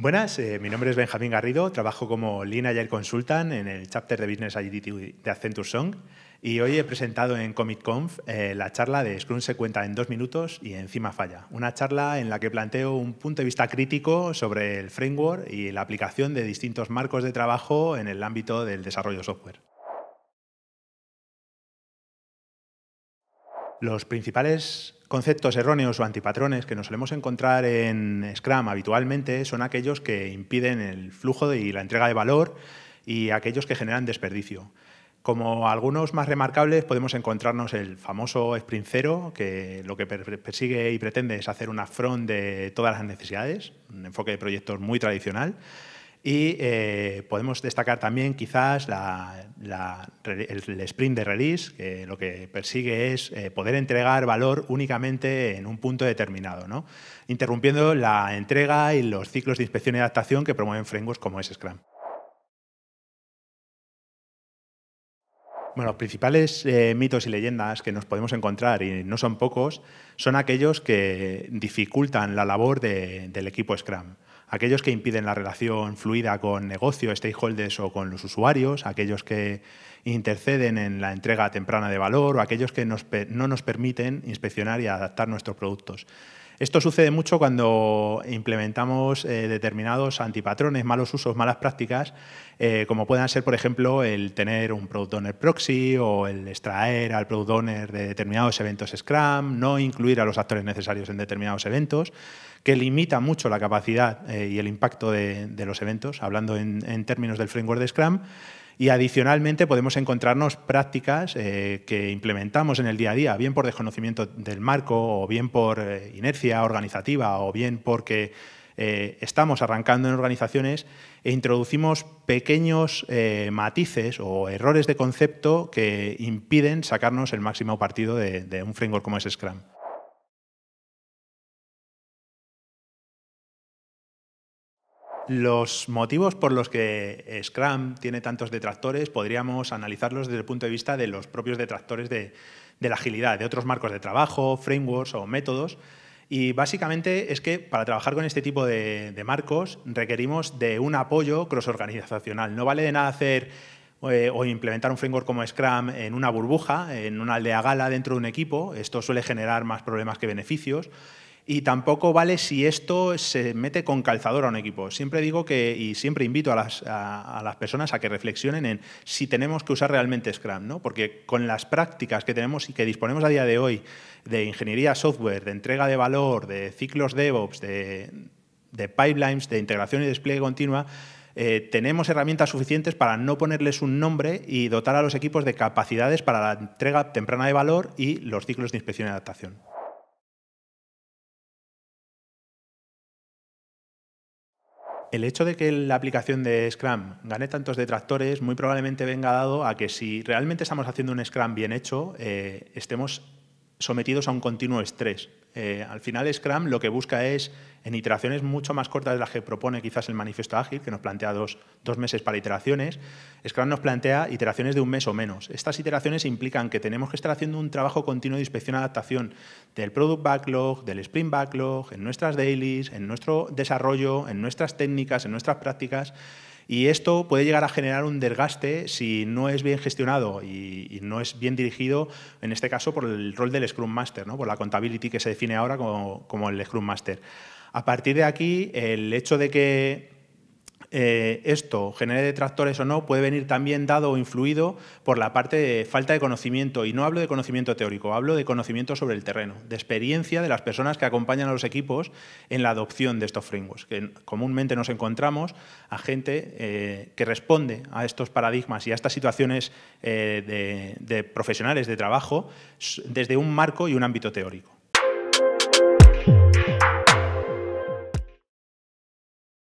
Buenas, eh, mi nombre es Benjamín Garrido, trabajo como Lean Agile Consultant en el Chapter de Business Agility de Accenture Song y hoy he presentado en Comic eh, la charla de Scrum se cuenta en dos minutos y encima falla. Una charla en la que planteo un punto de vista crítico sobre el framework y la aplicación de distintos marcos de trabajo en el ámbito del desarrollo software. Los principales conceptos erróneos o antipatrones que nos solemos encontrar en Scrum habitualmente son aquellos que impiden el flujo y la entrega de valor y aquellos que generan desperdicio. Como algunos más remarcables podemos encontrarnos el famoso sprint que lo que persigue y pretende es hacer una front de todas las necesidades, un enfoque de proyectos muy tradicional. Y eh, podemos destacar también quizás el, sprint de release, que lo que persigue es eh, poder entregar valor únicamente en un punto determinado, interrumpiendo la entrega y los ciclos de inspección y adaptación que promueven frameworks como es Scrum. los principales eh, mitos y leyendas que nos podemos encontrar, y no son pocos, son aquellos que dificultan la labor del equipo Scrum. Aquellos que impiden la relación fluida con negocio, stakeholders o con los usuarios, aquellos que interceden en la entrega temprana de valor o aquellos que no nos permiten inspeccionar y adaptar nuestros productos. Esto sucede mucho cuando implementamos eh, determinados antipatrones, malos usos, malas prácticas, eh, como puedan ser, por ejemplo, el tener un Product Owner Proxy o el extraer al Product Owner de determinados eventos Scrum, no incluir a los actores necesarios en determinados eventos, que limita mucho la capacidad eh, y el impacto de, los eventos, hablando en, en términos del framework de Scrum, y adicionalmente podemos encontrarnos prácticas eh, que implementamos en el día a día, bien por desconocimiento del marco o bien por eh, inercia organizativa o bien porque eh, estamos arrancando en organizaciones e introducimos pequeños matices o errores de concepto que impiden sacarnos el máximo partido de, de un framework como es Scrum. Los motivos por los que Scrum tiene tantos detractores podríamos analizarlos desde el punto de vista de los propios detractores de, la agilidad, de otros marcos de trabajo, frameworks o métodos. Y básicamente es que para trabajar con este tipo de, de marcos requerimos de un apoyo cross-organizacional. No vale de nada hacer eh, o implementar un framework como Scrum en una burbuja, en una aldea gala dentro de un equipo. Esto suele generar más problemas que beneficios. Y tampoco vale si esto se mete con calzador a un equipo. Siempre digo que, y siempre invito a las, personas a que reflexionen en si tenemos que usar realmente Scrum, ¿no? Porque con las prácticas que tenemos y que disponemos a día de hoy de ingeniería software, de entrega de valor, de ciclos DevOps, de, de pipelines, de integración y despliegue continua, eh, tenemos herramientas suficientes para no ponerles un nombre y dotar a los equipos de capacidades para la entrega temprana de valor y los ciclos de inspección y adaptación. el hecho de que la aplicación de Scrum gane tantos detractores muy probablemente venga dado a que si realmente estamos haciendo un Scrum bien hecho, eh, estemos sometidos a un continuo estrés. Eh, al final Scrum lo que busca es, en iteraciones mucho más cortas de las que propone quizás el manifiesto ágil, que nos plantea dos, dos meses para iteraciones, Scrum nos plantea iteraciones de un mes o menos. Estas iteraciones implican que tenemos que estar haciendo un trabajo continuo de inspección y adaptación del Product Backlog, del Sprint Backlog, en nuestras dailies, en nuestro desarrollo, en nuestras técnicas, en nuestras prácticas, y esto puede llegar a generar un desgaste si no es bien gestionado y, no es bien dirigido, en este caso, por el rol del Scrum Master, ¿no? por la contability que se define ahora como, como el Scrum Master. A partir de aquí, el hecho de que eh, esto genere detractores o no puede venir también dado o influido por la parte de falta de conocimiento, y no hablo de conocimiento teórico, hablo de conocimiento sobre el terreno, de experiencia de las personas que acompañan a los equipos en la adopción de estos frameworks, que comúnmente nos encontramos a gente eh, que responde a estos paradigmas y a estas situaciones eh, de profesionales de trabajo desde un marco y un ámbito teórico.